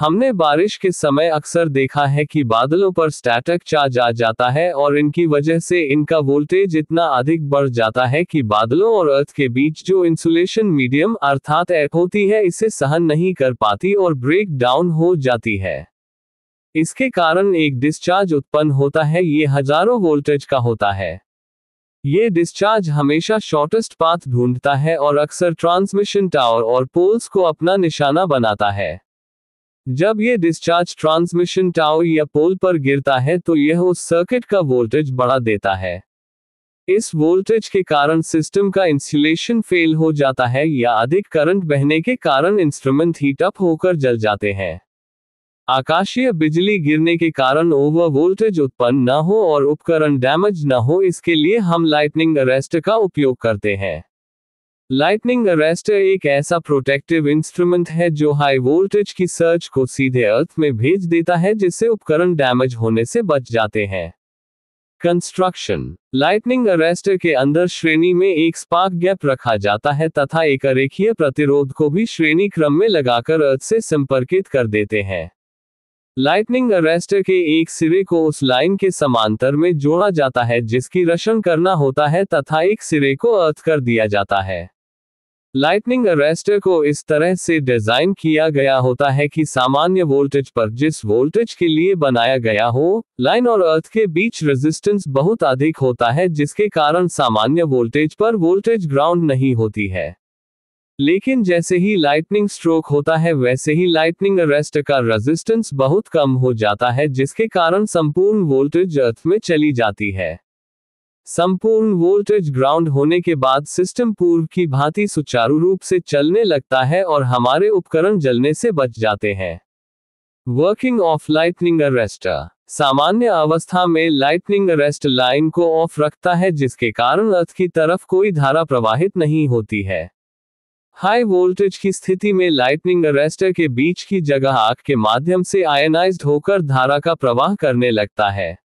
हमने बारिश के समय अक्सर देखा है कि बादलों पर स्टैटिक चार्ज आ जाता है और इनकी वजह से इनका वोल्टेज इतना अधिक बढ़ जाता है कि बादलों और अर्थ के बीच जो इंसुलेशन मीडियम अर्थात एप होती है इसे सहन नहीं कर पाती और ब्रेक डाउन हो जाती है इसके कारण एक डिस्चार्ज उत्पन्न होता है ये हजारों वोल्टेज का होता है ये डिस्चार्ज हमेशा शॉर्टेस्ट पाथ ढूंढता है और अक्सर ट्रांसमिशन टावर और पोल्स को अपना निशाना बनाता है जब ये डिस्चार्ज ट्रांसमिशन टावर या पोल पर गिरता है तो यह उस सर्किट का वोल्टेज बढ़ा देता है इस वोल्टेज के कारण सिस्टम का इंसुलेशन फेल हो जाता है या अधिक करंट बहने के कारण इंस्ट्रूमेंट हीटअप होकर जल जाते हैं आकाशीय बिजली गिरने के कारण ओवर वोल्टेज उत्पन्न न हो और उपकरण डैमेज न हो इसके लिए हम लाइटनिंग अरेस्ट का उपयोग करते हैं लाइटनिंग अरेस्टर एक ऐसा प्रोटेक्टिव इंस्ट्रूमेंट है जो हाई वोल्टेज की सर्च को सीधे अर्थ में भेज देता है जिससे उपकरण डैमेज होने से बच जाते हैं कंस्ट्रक्शन लाइटनिंग अरेस्टर के अंदर श्रेणी में एक स्पार्क गैप रखा जाता है तथा एक अरेखीय प्रतिरोध को भी श्रेणी क्रम में लगाकर अर्थ से संपर्कित कर देते हैं लाइटनिंग अरेस्टर के एक सिरे को उस लाइन के समांतर में जोड़ा जाता है जिसकी रशन करना होता है तथा एक सिरे को अर्थ कर दिया जाता है लाइटनिंग अरेस्टर को इस तरह से डिजाइन किया गया होता है कि सामान्य वोल्टेज पर जिस वोल्टेज के लिए बनाया गया हो लाइन और अर्थ के बीच रेजिस्टेंस बहुत अधिक होता है जिसके कारण सामान्य वोल्टेज पर वोल्टेज ग्राउंड नहीं होती है लेकिन जैसे ही लाइटनिंग स्ट्रोक होता है वैसे ही लाइटनिंग अरेस्ट का रेजिस्टेंस बहुत कम हो जाता है जिसके कारण संपूर्ण वोल्टेज अर्थ में चली जाती है संपूर्ण वोल्टेज ग्राउंड होने के बाद सिस्टम पूर्व की भांति सुचारू रूप से चलने लगता है और हमारे उपकरण जलने से बच जाते हैं वर्किंग ऑफ लाइटनिंग अरेस्टर सामान्य अवस्था में लाइटनिंग अरेस्ट लाइन को ऑफ रखता है जिसके कारण अर्थ की तरफ कोई धारा प्रवाहित नहीं होती है हाई वोल्टेज की स्थिति में लाइटनिंग अरेस्टर के बीच की जगह आग के माध्यम से आयनाइज्ड होकर धारा का प्रवाह करने लगता है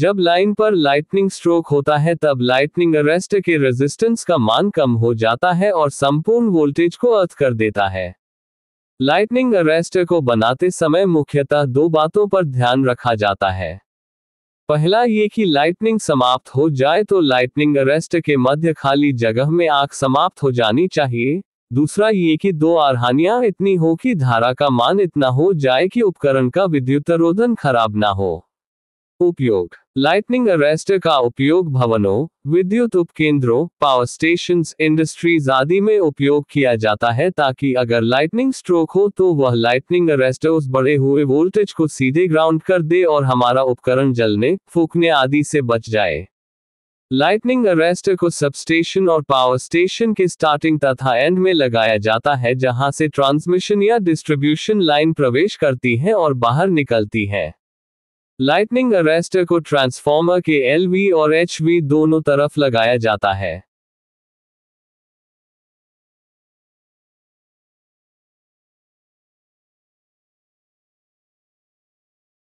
जब लाइन पर लाइटनिंग स्ट्रोक होता है तब लाइटनिंग अरेस्ट के रेजिस्टेंस का मान कम हो जाता है और संपूर्ण वोल्टेज को अर्थ कर देता है लाइटनिंग अरेस्ट को बनाते समय मुख्यतः दो बातों पर ध्यान रखा जाता है पहला ये कि लाइटनिंग समाप्त हो जाए तो लाइटनिंग अरेस्ट के मध्य खाली जगह में आग समाप्त हो जानी चाहिए दूसरा ये कि दो आरहानियां इतनी हो कि धारा का मान इतना हो जाए कि उपकरण का विद्युत रोधन खराब ना हो उपयोग लाइटनिंग अरेस्टर का उपयोग भवनों विद्युत उपकेंद्रों पावर स्टेशन इंडस्ट्रीज आदि में उपयोग किया जाता है ताकि अगर लाइटनिंग स्ट्रोक हो तो वह लाइटनिंग अरेस्टर उस बढ़े हुए वोल्टेज को सीधे ग्राउंड कर दे और हमारा उपकरण जलने फूकने आदि से बच जाए लाइटनिंग अरेस्टर को सबस्टेशन और पावर स्टेशन के स्टार्टिंग तथा एंड में लगाया जाता है जहां से ट्रांसमिशन या डिस्ट्रीब्यूशन लाइन प्रवेश करती है और बाहर निकलती है लाइटनिंग अरेस्टर को ट्रांसफार्मर के एलवी और एच दोनों तरफ लगाया जाता है